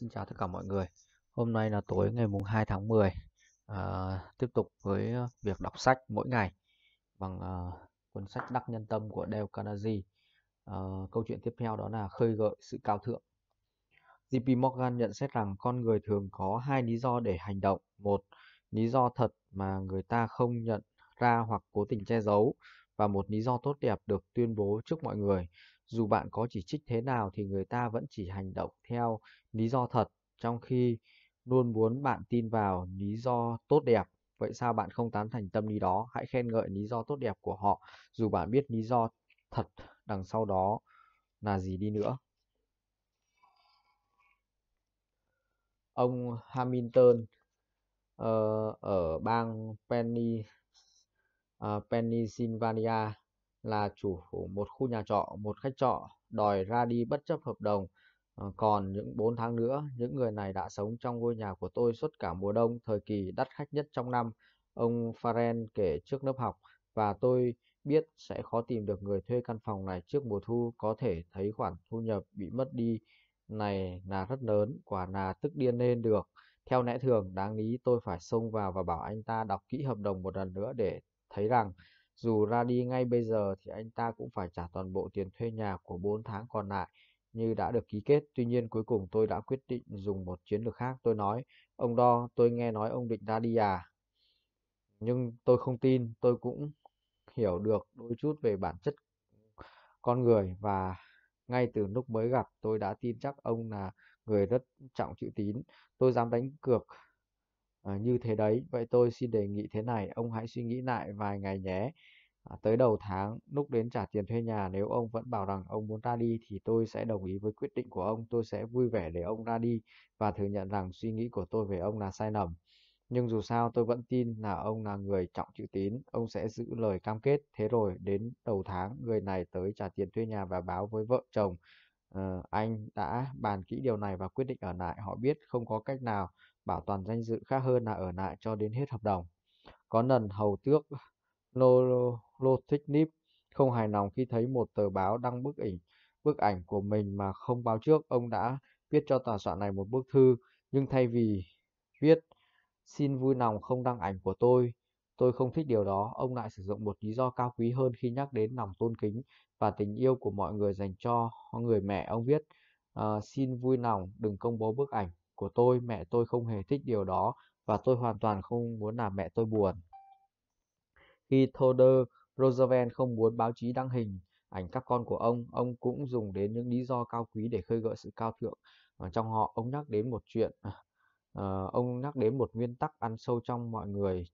Xin chào tất cả mọi người. Hôm nay là tối ngày mùng 2 tháng 10. À, ờ, tiếp tục với ờ, việc đọc sách mỗi ngày bằng à, cuốn sách Đắc Nhân Tâm của Dale Carnegie. À, câu chuyện tiếp theo đó là khơi gợi sự cao thượng. JP Morgan nhận xét rằng con người thường có hai lý do để hành động. Một, lý do thật mà người ta không nhận ra hoặc cố tình che giấu và một lý do tốt đẹp được tuyên bố trước mọi người. Dù bạn có chỉ trích thế nào thì người ta vẫn chỉ hành động theo lý do thật, trong khi luôn muốn bạn tin vào lý do tốt đẹp. Vậy sao bạn không tán thành tâm lý đó? Hãy khen ngợi lý do tốt đẹp của họ, dù bạn biết lý do thật đằng sau đó là gì đi nữa. Ông Hamilton uh, ở bang Pennsylvania Ờ, Pennsylvania là chủ một khu nhà trọ, một khách trọ đòi ra đi bất chấp hợp đồng. Ờ, còn những 4 tháng nữa, những người này đã sống trong ngôi nhà của tôi suốt cả mùa đông, thời kỳ đắt khách nhất trong năm. Ông Faren kể trước lớp học và tôi biết sẽ khó tìm được người thuê căn phòng này trước mùa thu có thể thấy khoản thu nhập bị mất đi này là rất lớn quả là tức điên lên được theo lẽ thường đáng lý tôi phải xông vào và bảo anh ta đọc kỹ hợp đồng một lần nữa để thấy rằng dù ra đi ngay bây giờ thì anh ta cũng phải trả toàn bộ tiền thuê nhà của 4 tháng còn lại như đã được ký kết. Tuy nhiên cuối cùng tôi đã quyết định dùng một chiến lược khác. Tôi nói, ông Đo, tôi nghe nói ông định ra đi à? Nhưng tôi không tin, tôi cũng hiểu được đôi chút về bản chất con người và ngay từ lúc mới gặp tôi đã tin chắc ông là người rất trọng chữ tín. Tôi dám đánh cược à, như thế đấy vậy tôi xin đề nghị thế này ông hãy suy nghĩ lại vài ngày nhé à, tới đầu tháng lúc đến trả tiền thuê nhà nếu ông vẫn bảo rằng ông muốn ra đi thì tôi sẽ đồng ý với quyết định của ông tôi sẽ vui vẻ để ông ra đi và thừa nhận rằng suy nghĩ của tôi về ông là sai lầm nhưng dù sao tôi vẫn tin là ông là người trọng chữ tín ông sẽ giữ lời cam kết thế rồi đến đầu tháng người này tới trả tiền thuê nhà và báo với vợ chồng Uh, anh đã bàn kỹ điều này và quyết định ở lại họ biết không có cách nào bảo toàn danh dự khác hơn là ở lại cho đến hết hợp đồng. Có lần hầu tước Lothicnip không hài lòng khi thấy một tờ báo đăng bức ảnh bức ảnh của mình mà không báo trước, ông đã viết cho tòa soạn này một bức thư, nhưng thay vì viết xin vui lòng không đăng ảnh của tôi, tôi không thích điều đó, ông lại sử dụng một lý do cao quý hơn khi nhắc đến lòng tôn kính và tình yêu của mọi người dành cho người mẹ ông viết. À, xin vui lòng đừng công bố bức ảnh của tôi, mẹ tôi không hề thích điều đó và tôi hoàn toàn không muốn làm mẹ tôi buồn. Khi Theodore Roosevelt không muốn báo chí đăng hình ảnh các con của ông, ông cũng dùng đến những lý do cao quý để khơi gợi sự cao thượng ở ờ, trong họ. Ông nhắc đến một chuyện, uh, ông nhắc đến một nguyên tắc ăn sâu trong mọi người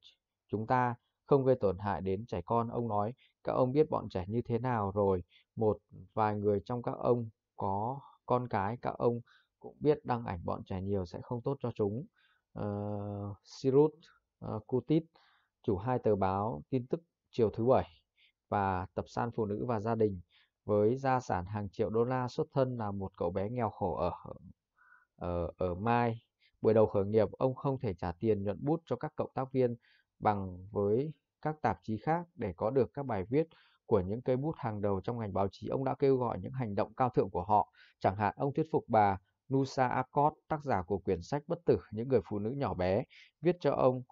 chúng ta không gây tổn hại đến trẻ con. Ông nói các ông biết bọn trẻ như thế nào rồi. Một vài người trong các ông có con cái các ông cũng biết đăng ảnh bọn trẻ nhiều sẽ không tốt cho chúng. Uh, Sirut uh, Kutit, chủ hai tờ báo tin tức chiều thứ bảy và tập san phụ nữ và gia đình với gia sản hàng triệu đô la xuất thân là một cậu bé nghèo khổ ở ở, ở Mai. Buổi đầu khởi nghiệp, ông không thể trả tiền nhuận bút cho các cộng tác viên bằng với các tạp chí khác để có được các bài viết của những cây bút hàng đầu trong ngành báo chí. Ông đã kêu gọi những hành động cao thượng của họ. Chẳng hạn, ông thuyết phục bà Nusa Akot, tác giả của quyển sách Bất tử những người phụ nữ nhỏ bé, viết cho ông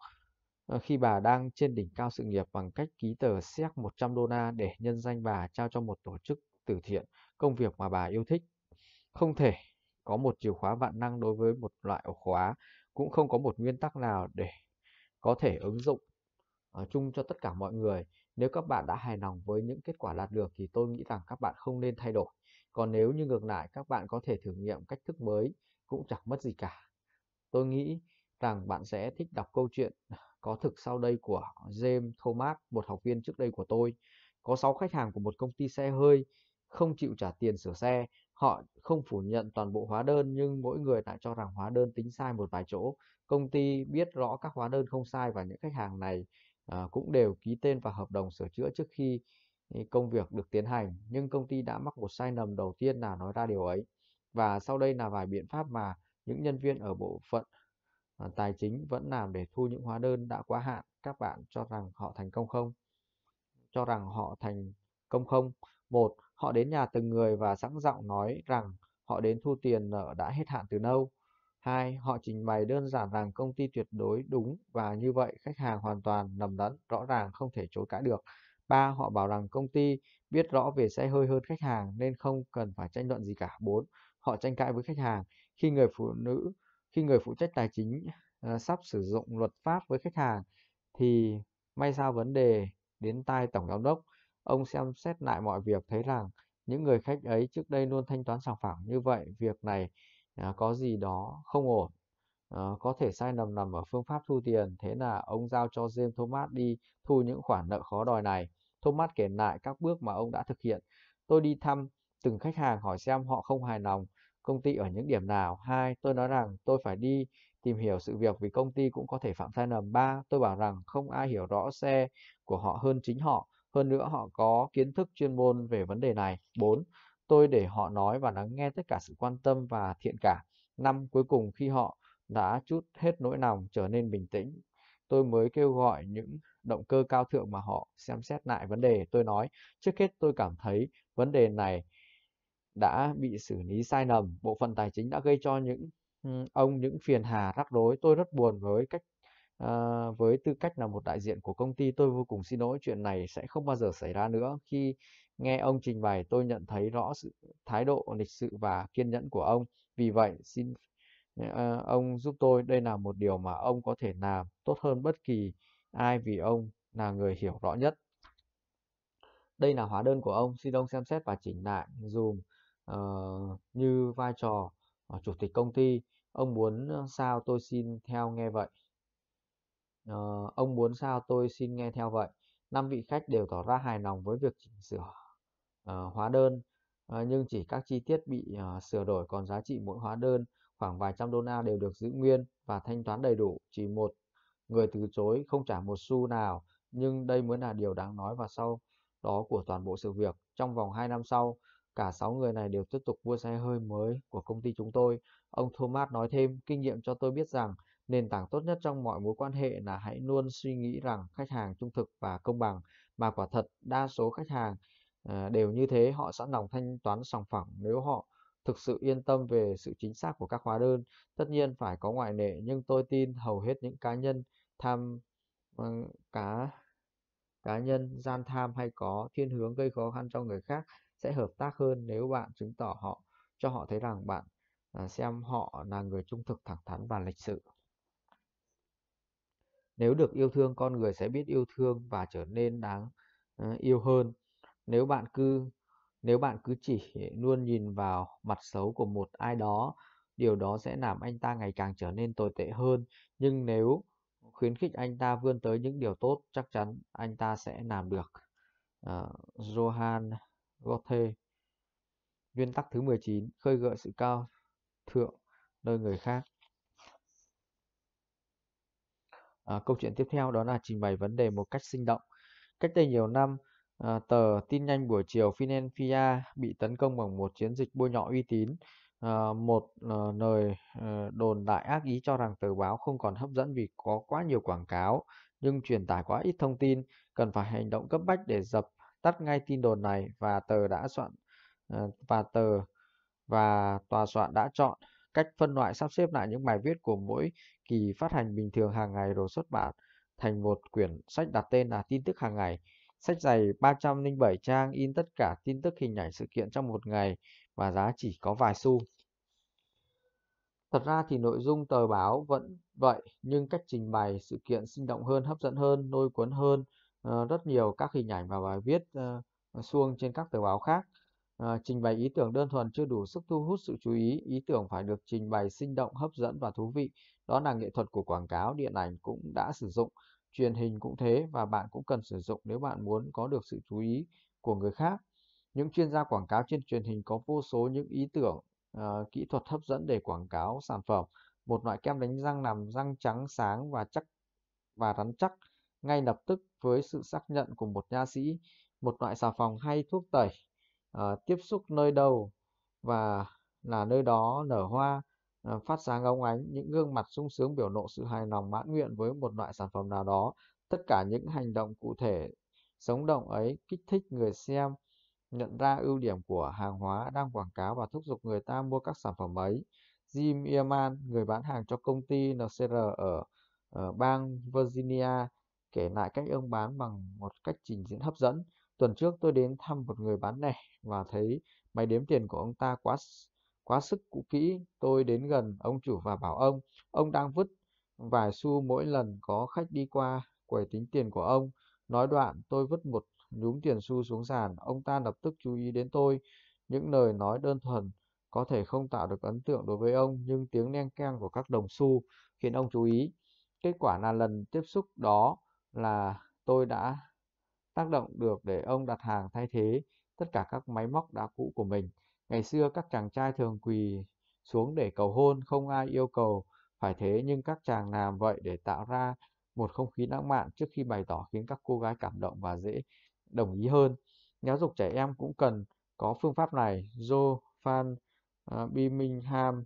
ờ, khi bà đang trên đỉnh cao sự nghiệp bằng cách ký tờ séc 100 đô la để nhân danh bà trao cho một tổ chức từ thiện công việc mà bà yêu thích. Không thể có một chìa khóa vạn năng đối với một loại ổ khóa, cũng không có một nguyên tắc nào để có thể ứng dụng uh, chung cho tất cả mọi người. Nếu các bạn đã hài lòng với những kết quả đạt được thì tôi nghĩ rằng các bạn không nên thay đổi. Còn nếu như ngược lại các bạn có thể thử nghiệm cách thức mới cũng chẳng mất gì cả. Tôi nghĩ rằng bạn sẽ thích đọc câu chuyện có thực sau đây của James Thomas, một học viên trước đây của tôi. Có 6 khách hàng của một công ty xe hơi không chịu trả tiền sửa xe. Họ không phủ nhận toàn bộ hóa đơn nhưng mỗi người lại cho rằng hóa đơn tính sai một vài chỗ. Công ty biết rõ các hóa đơn không sai và những khách hàng này à, cũng đều ký tên vào hợp đồng sửa chữa trước khi công việc được tiến hành nhưng công ty đã mắc một sai lầm đầu tiên là nói ra điều ấy và sau đây là vài biện pháp mà những nhân viên ở bộ phận à, tài chính vẫn làm để thu những hóa đơn đã quá hạn các bạn cho rằng họ thành công không cho rằng họ thành công không một họ đến nhà từng người và sẵn giọng nói rằng họ đến thu tiền nợ đã hết hạn từ lâu hai họ trình bày đơn giản rằng công ty tuyệt đối đúng và như vậy khách hàng hoàn toàn lầm lẫn rõ ràng không thể chối cãi được 3. Họ bảo rằng công ty biết rõ về xe hơi hơn khách hàng nên không cần phải tranh luận gì cả. 4. Họ tranh cãi với khách hàng khi người phụ nữ khi người phụ trách tài chính uh, sắp sử dụng luật pháp với khách hàng thì may sao vấn đề đến tai tổng giám đốc ông xem xét lại mọi việc thấy rằng những người khách ấy trước đây luôn thanh toán sòng phẳng như vậy việc này uh, có gì đó không ổn uh, có thể sai lầm nằm ở phương pháp thu tiền thế là ông giao cho James Thomas đi thu những khoản nợ khó đòi này Thomas kể lại các bước mà ông đã thực hiện. Tôi đi thăm từng khách hàng hỏi xem họ không hài lòng công ty ở những điểm nào. Hai, tôi nói rằng tôi phải đi tìm hiểu sự việc vì công ty cũng có thể phạm sai lầm. Ba, tôi bảo rằng không ai hiểu rõ xe của họ hơn chính họ. Hơn nữa họ có kiến thức chuyên môn về vấn đề này. Bốn, Tôi để họ nói và lắng nghe tất cả sự quan tâm và thiện cả. Năm cuối cùng khi họ đã chút hết nỗi lòng trở nên bình tĩnh, tôi mới kêu gọi những động cơ cao thượng mà họ xem xét lại vấn đề tôi nói trước hết tôi cảm thấy vấn đề này đã bị xử lý sai lầm bộ phận tài chính đã gây cho những ừ, ông những phiền hà rắc rối tôi rất buồn với cách à, với tư cách là một đại diện của công ty tôi vô cùng xin lỗi chuyện này sẽ không bao giờ xảy ra nữa khi nghe ông trình bày tôi nhận thấy rõ sự thái độ lịch sự và kiên nhẫn của ông vì vậy xin à, ông giúp tôi đây là một điều mà ông có thể làm tốt hơn bất kỳ ai vì ông là người hiểu rõ nhất. Đây là hóa đơn của ông, xin ông xem xét và chỉnh lại dùm uh, ờ, như vai trò uh, chủ tịch công ty. Ông muốn sao tôi xin theo nghe vậy. Uh, ông muốn sao tôi xin nghe theo vậy. Năm vị khách đều tỏ ra hài lòng với việc chỉnh sửa uh, hóa đơn, uh, nhưng chỉ các chi tiết bị uh, sửa đổi còn giá trị mỗi hóa đơn khoảng vài trăm đô la đều được giữ nguyên và thanh toán đầy đủ, chỉ một Người từ chối không trả một xu nào, nhưng đây mới là điều đáng nói và sau đó của toàn bộ sự việc. Trong vòng 2 năm sau, cả 6 người này đều tiếp tục mua xe hơi mới của công ty chúng tôi. Ông Thomas nói thêm, kinh nghiệm cho tôi biết rằng nền tảng tốt nhất trong mọi mối quan hệ là hãy luôn suy nghĩ rằng khách hàng trung thực và công bằng, mà quả thật đa số khách hàng ờ, đều như thế, họ sẵn lòng thanh toán sòng phẳng nếu họ thực sự yên tâm về sự chính xác của các hóa đơn. Tất nhiên phải có ngoại lệ nhưng tôi tin hầu hết những cá nhân tham ờ, cá cá nhân gian tham hay có thiên hướng gây khó khăn cho người khác sẽ hợp tác hơn nếu bạn chứng tỏ họ cho họ thấy rằng bạn à, xem họ là người trung thực thẳng thắn và lịch sự nếu được yêu thương con người sẽ biết yêu thương và trở nên đáng ờ, yêu hơn nếu bạn cứ nếu bạn cứ chỉ luôn nhìn vào mặt xấu của một ai đó điều đó sẽ làm anh ta ngày càng trở nên tồi tệ hơn nhưng nếu khuyến khích anh ta vươn tới những điều tốt chắc chắn anh ta sẽ làm được uh, Johan Goethe nguyên tắc thứ 19 khơi gợi sự cao thượng nơi người khác uh, câu chuyện tiếp theo đó là trình bày vấn đề một cách sinh động cách đây nhiều năm uh, tờ tin nhanh buổi chiều Philadelphia bị tấn công bằng một chiến dịch bôi nhọ uy tín Ờ, một à, lời ờ, đồn đại ác ý cho rằng tờ báo không còn hấp dẫn vì có quá nhiều quảng cáo nhưng truyền tải quá ít thông tin cần phải hành động cấp bách để dập tắt ngay tin đồn này và tờ đã soạn và tờ và tòa soạn đã chọn cách phân loại sắp xếp lại những bài viết của mỗi kỳ phát hành bình thường hàng ngày rồi xuất bản thành một quyển sách đặt tên là tin tức hàng ngày sách dày 307 trang in tất cả tin tức hình ảnh sự kiện trong một ngày và giá chỉ có vài xu. Thật ra thì nội dung tờ báo vẫn vậy, nhưng cách trình bày sự kiện sinh động hơn, hấp dẫn hơn, lôi cuốn hơn ờ, rất nhiều các hình ảnh và bài viết ờ, xuông trên các tờ báo khác. Ờ, trình bày ý tưởng đơn thuần chưa đủ sức thu hút sự chú ý, ý tưởng phải được trình bày sinh động, hấp dẫn và thú vị. Đó là nghệ thuật của quảng cáo, điện ảnh cũng đã sử dụng, truyền hình cũng thế và bạn cũng cần sử dụng nếu bạn muốn có được sự chú ý của người khác những chuyên gia quảng cáo trên truyền hình có vô số những ý tưởng uh, kỹ thuật hấp dẫn để quảng cáo sản phẩm một loại kem đánh răng làm răng trắng sáng và chắc và rắn chắc ngay lập tức với sự xác nhận của một nha sĩ một loại xà phòng hay thuốc tẩy uh, tiếp xúc nơi đầu và là nơi đó nở hoa uh, phát sáng óng ánh những gương mặt sung sướng biểu lộ sự hài lòng mãn nguyện với một loại sản phẩm nào đó tất cả những hành động cụ thể sống động ấy kích thích người xem nhận ra ưu điểm của hàng hóa đang quảng cáo và thúc giục người ta mua các sản phẩm ấy. Jim Earman, người bán hàng cho công ty NCR ở, ở bang Virginia, kể lại cách ông bán bằng một cách trình diễn hấp dẫn. Tuần trước tôi đến thăm một người bán lẻ và thấy máy đếm tiền của ông ta quá quá sức cũ kỹ. Tôi đến gần ông chủ và bảo ông, ông đang vứt vài xu mỗi lần có khách đi qua quầy tính tiền của ông. Nói đoạn tôi vứt một nhúng tiền xu xuống sàn, ông ta lập tức chú ý đến tôi. Những lời nói đơn thuần có thể không tạo được ấn tượng đối với ông, nhưng tiếng len keng của các đồng xu khiến ông chú ý. Kết quả là lần tiếp xúc đó là tôi đã tác động được để ông đặt hàng thay thế tất cả các máy móc đã cũ của mình. Ngày xưa các chàng trai thường quỳ xuống để cầu hôn, không ai yêu cầu phải thế nhưng các chàng làm vậy để tạo ra một không khí lãng mạn trước khi bày tỏ khiến các cô gái cảm động và dễ đồng ý hơn. Giáo dục trẻ em cũng cần có phương pháp này. Joe Fan uh, à, Birmingham,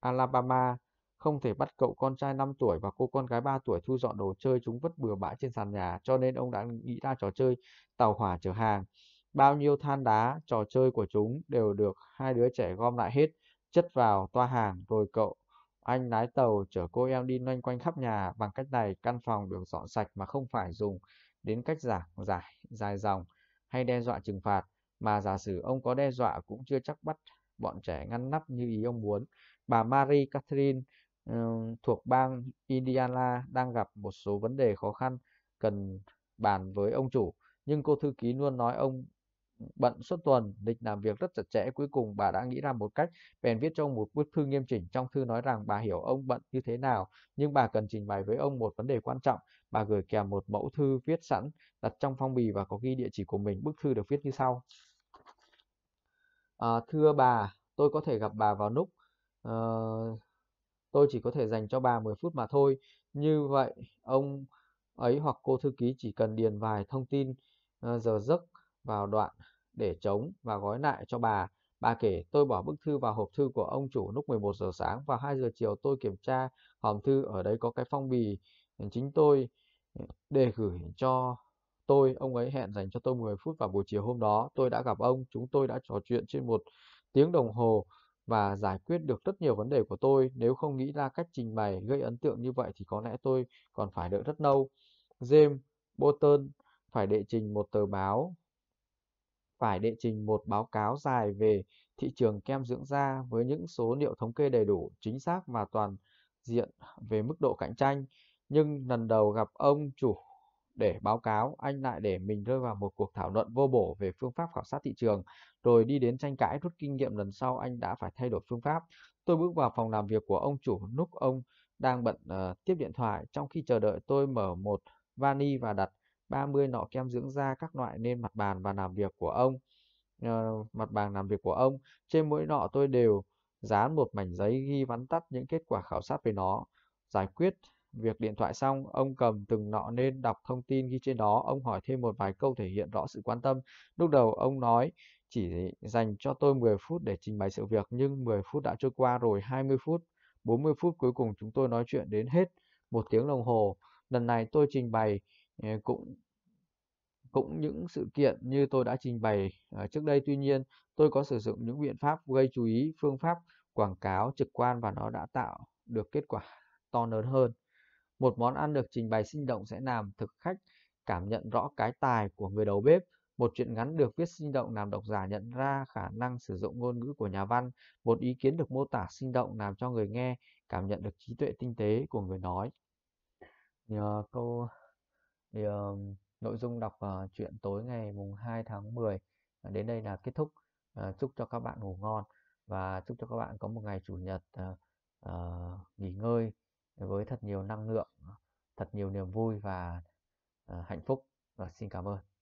Alabama không thể bắt cậu con trai 5 tuổi và cô con gái 3 tuổi thu dọn đồ chơi chúng vứt bừa bãi trên sàn nhà, cho nên ông đã nghĩ ra trò chơi tàu hỏa chở hàng. Bao nhiêu than đá, trò chơi của chúng đều được hai đứa trẻ gom lại hết, chất vào toa hàng, rồi cậu anh lái tàu chở cô em đi loanh quanh khắp nhà. Bằng cách này, căn phòng được dọn sạch mà không phải dùng đến cách giảng giải dài dòng hay đe dọa trừng phạt mà giả sử ông có đe dọa cũng chưa chắc bắt bọn trẻ ngăn nắp như ý ông muốn. Bà Marie Catherine thuộc bang Indiana đang gặp một số vấn đề khó khăn cần bàn với ông chủ, nhưng cô thư ký luôn nói ông bận suốt tuần, lịch làm việc rất chặt chẽ. Cuối cùng bà đã nghĩ ra một cách, bèn viết cho ông một bức thư nghiêm chỉnh. Trong thư nói rằng bà hiểu ông bận như thế nào, nhưng bà cần trình bày với ông một vấn đề quan trọng. Bà gửi kèm một mẫu thư viết sẵn đặt trong phong bì và có ghi địa chỉ của mình. Bức thư được viết như sau. À, thưa bà, tôi có thể gặp bà vào lúc à, tôi chỉ có thể dành cho bà 10 phút mà thôi. Như vậy, ông ấy hoặc cô thư ký chỉ cần điền vài thông tin ờ, giờ giấc vào đoạn để chống và gói lại cho bà. Bà kể tôi bỏ bức thư vào hộp thư của ông chủ lúc 11 giờ sáng và 2 giờ chiều tôi kiểm tra hòm thư ở đấy có cái phong bì chính tôi ừ, đề gửi cho tôi ông ấy hẹn dành cho tôi 10 phút vào buổi chiều hôm đó tôi đã gặp ông chúng tôi đã trò chuyện trên một tiếng đồng hồ và giải quyết được rất nhiều vấn đề của tôi nếu không nghĩ ra cách trình bày gây ấn tượng như vậy thì có lẽ tôi còn phải đợi rất lâu James Bolton phải đệ trình một tờ báo phải đệ trình một báo cáo dài về thị trường kem dưỡng da với những số liệu thống kê đầy đủ chính xác và toàn diện về mức độ cạnh tranh nhưng lần đầu gặp ông chủ để báo cáo, anh lại để mình rơi vào một cuộc thảo luận vô bổ về phương pháp khảo sát thị trường, rồi đi đến tranh cãi rút kinh nghiệm lần sau anh đã phải thay đổi phương pháp. Tôi bước vào phòng làm việc của ông chủ lúc ông đang bận uh, tiếp điện thoại, trong khi chờ đợi tôi mở một vani và đặt 30 nọ kem dưỡng da các loại lên mặt bàn và làm việc của ông. Uh, mặt bàn làm việc của ông, trên mỗi nọ tôi đều dán một mảnh giấy ghi vắn tắt những kết quả khảo sát về nó, giải quyết Việc điện thoại xong, ông cầm từng nọ nên đọc thông tin ghi trên đó, ông hỏi thêm một vài câu thể hiện rõ sự quan tâm. Lúc đầu ông nói chỉ dành cho tôi 10 phút để trình bày sự việc, nhưng 10 phút đã trôi qua rồi 20 phút, 40 phút cuối cùng chúng tôi nói chuyện đến hết một tiếng đồng hồ. Lần này tôi trình bày ờ, cũng cũng những sự kiện như tôi đã trình bày ờ, trước đây tuy nhiên tôi có sử dụng những biện pháp gây chú ý phương pháp quảng cáo trực quan và nó đã tạo được kết quả to lớn hơn một món ăn được trình bày sinh động sẽ làm thực khách cảm nhận rõ cái tài của người đầu bếp. Một chuyện ngắn được viết sinh động làm độc giả nhận ra khả năng sử dụng ngôn ngữ của nhà văn. Một ý kiến được mô tả sinh động làm cho người nghe cảm nhận được trí tuệ tinh tế của người nói. Nhờ câu thì, uh, nội dung đọc uh, truyện tối ngày mùng 2 tháng 10 ờ, đến đây là kết thúc. Uh, chúc cho các bạn ngủ ngon và chúc cho các bạn có một ngày chủ nhật uh, uh, nghỉ ngơi với thật nhiều năng lượng thật nhiều niềm vui và ờ, hạnh phúc và vâng, xin cảm ơn